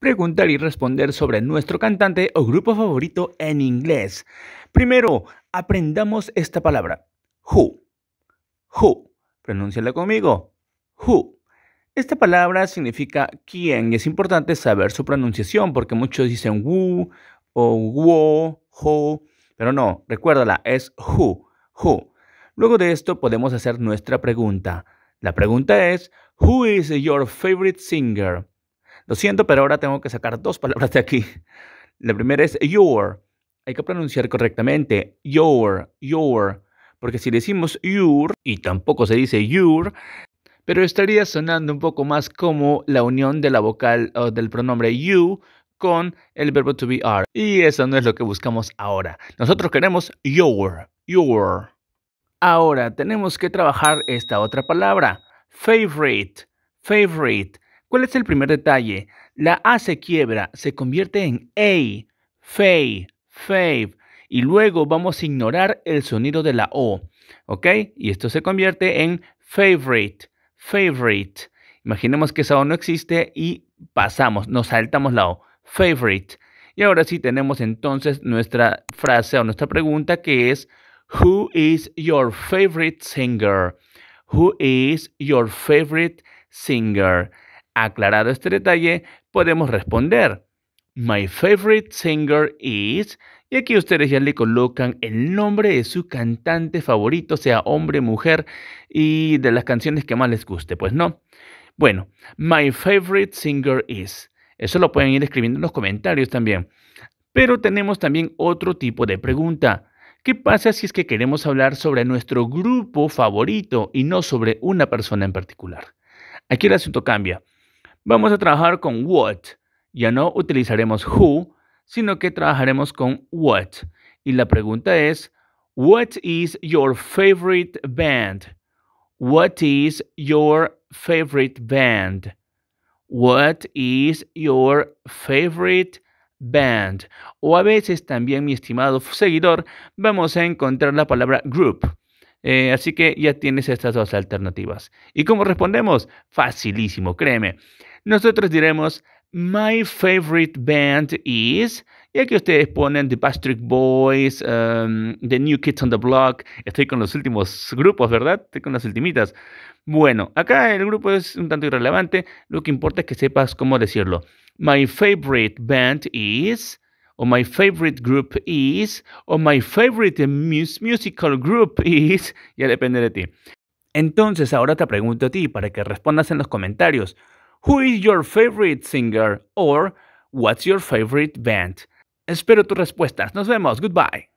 preguntar y responder sobre nuestro cantante o grupo favorito en inglés. Primero, aprendamos esta palabra. Who. Who. Pronúnciala conmigo. Who. Esta palabra significa quién es importante saber su pronunciación porque muchos dicen who o wo, who, pero no, recuérdala, es who, who. Luego de esto podemos hacer nuestra pregunta. La pregunta es, who is your favorite singer? Lo siento, pero ahora tengo que sacar dos palabras de aquí. La primera es your. Hay que pronunciar correctamente. Your, your. Porque si decimos your y tampoco se dice your, pero estaría sonando un poco más como la unión de la vocal o del pronombre you con el verbo to be are. Y eso no es lo que buscamos ahora. Nosotros queremos your, your. Ahora tenemos que trabajar esta otra palabra, favorite, favorite. ¿Cuál es el primer detalle? La A se quiebra, se convierte en a, fe, FAVE, y luego vamos a ignorar el sonido de la O, ¿ok? Y esto se convierte en favorite, favorite. Imaginemos que esa O no existe y pasamos, nos saltamos la O, favorite. Y ahora sí tenemos entonces nuestra frase o nuestra pregunta que es, Who is your favorite singer? Who is your favorite singer? Aclarado este detalle, podemos responder My favorite singer is y aquí ustedes ya le colocan el nombre de su cantante favorito, sea hombre, mujer y de las canciones que más les guste, pues no. Bueno, my favorite singer is. Eso lo pueden ir escribiendo en los comentarios también. Pero tenemos también otro tipo de pregunta. ¿Qué pasa si es que queremos hablar sobre nuestro grupo favorito y no sobre una persona en particular? Aquí el asunto cambia. Vamos a trabajar con what. Ya no utilizaremos who, sino que trabajaremos con what. Y la pregunta es, what is your favorite band? What is your favorite band? What is your favorite band? O a veces también, mi estimado seguidor, vamos a encontrar la palabra group. Eh, así que ya tienes estas dos alternativas. ¿Y cómo respondemos? Facilísimo, créeme. Nosotros diremos, My favorite band is, ya que ustedes ponen The Patrick Boys, um, The New Kids on the Block, estoy con los últimos grupos, ¿verdad? Estoy con las ultimitas. Bueno, acá el grupo es un tanto irrelevante, lo que importa es que sepas cómo decirlo. My favorite band is ¿O my favorite group is, o my favorite musical group is, ya depende de ti. Entonces, ahora te pregunto a ti para que respondas en los comentarios, who is your favorite singer or what's your favorite band? Espero tus respuestas. Nos vemos. Goodbye.